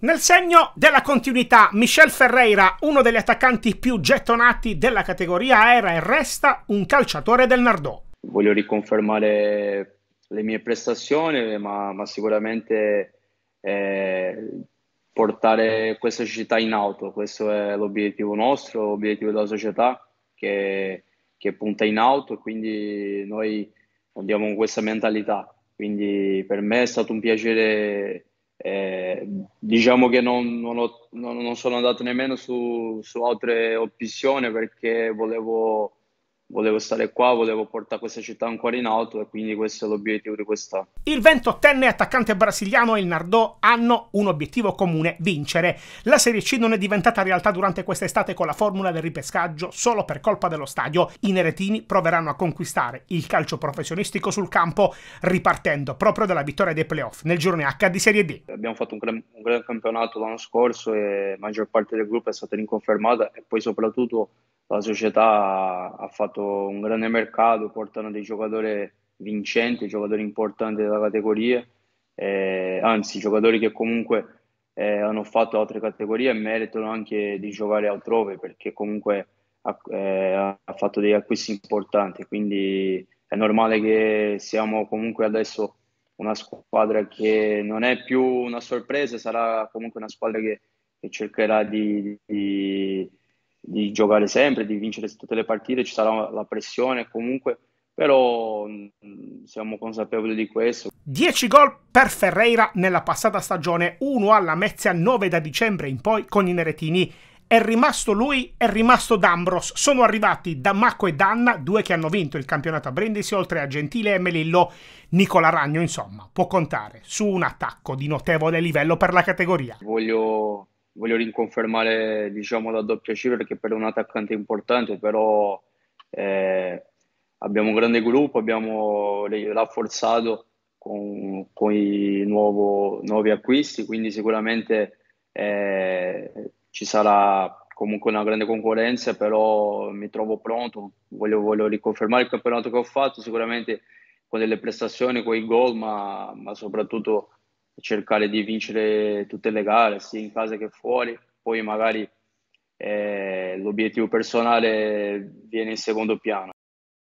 Nel segno della continuità, Michel Ferreira, uno degli attaccanti più gettonati della categoria, era e resta un calciatore del Nardò. Voglio riconfermare le mie prestazioni, ma, ma sicuramente eh, portare questa società in auto. Questo è l'obiettivo nostro, l'obiettivo della società che, che punta in auto, quindi noi andiamo con questa mentalità. Quindi per me è stato un piacere eh, diciamo che non, non, ho, non, non, sono andato nemmeno su, su altre opzioni perché volevo volevo stare qua, volevo portare questa città ancora in alto e quindi questo è l'obiettivo di questa. Il 28enne attaccante brasiliano e il Nardò hanno un obiettivo comune, vincere. La Serie C non è diventata realtà durante quest'estate con la formula del ripescaggio solo per colpa dello stadio. I neretini proveranno a conquistare il calcio professionistico sul campo ripartendo proprio dalla vittoria dei playoff nel girone H di Serie D. Abbiamo fatto un gran, un gran campionato l'anno scorso e la maggior parte del gruppo è stata rinconfermata e poi soprattutto la società ha fatto un grande mercato, portano dei giocatori vincenti, giocatori importanti della categoria, eh, anzi giocatori che comunque eh, hanno fatto altre categorie e meritano anche di giocare altrove perché comunque ha, eh, ha fatto degli acquisti importanti, quindi è normale che siamo comunque adesso una squadra che non è più una sorpresa, sarà comunque una squadra che, che cercherà di, di giocare sempre, di vincere tutte le partite, ci sarà la pressione comunque, però mm, siamo consapevoli di questo. 10 gol per Ferreira nella passata stagione, 1 alla Mezia 9 da dicembre in poi con i Neretini. È rimasto lui, è rimasto D'Ambros. Sono arrivati Dammacco e Danna, due che hanno vinto il campionato a Brindisi, oltre a Gentile e Melillo. Nicola Ragno, insomma, può contare su un attacco di notevole livello per la categoria. Voglio voglio rinconfermare diciamo, la doppia cifra perché per un attaccante è importante, però eh, abbiamo un grande gruppo, abbiamo rafforzato con, con i nuovo, nuovi acquisti, quindi sicuramente eh, ci sarà comunque una grande concorrenza, però mi trovo pronto, voglio, voglio riconfermare il campionato che ho fatto, sicuramente con delle prestazioni, con i gol, ma, ma soprattutto cercare di vincere tutte le gare, sia in casa che fuori, poi magari eh, l'obiettivo personale viene in secondo piano.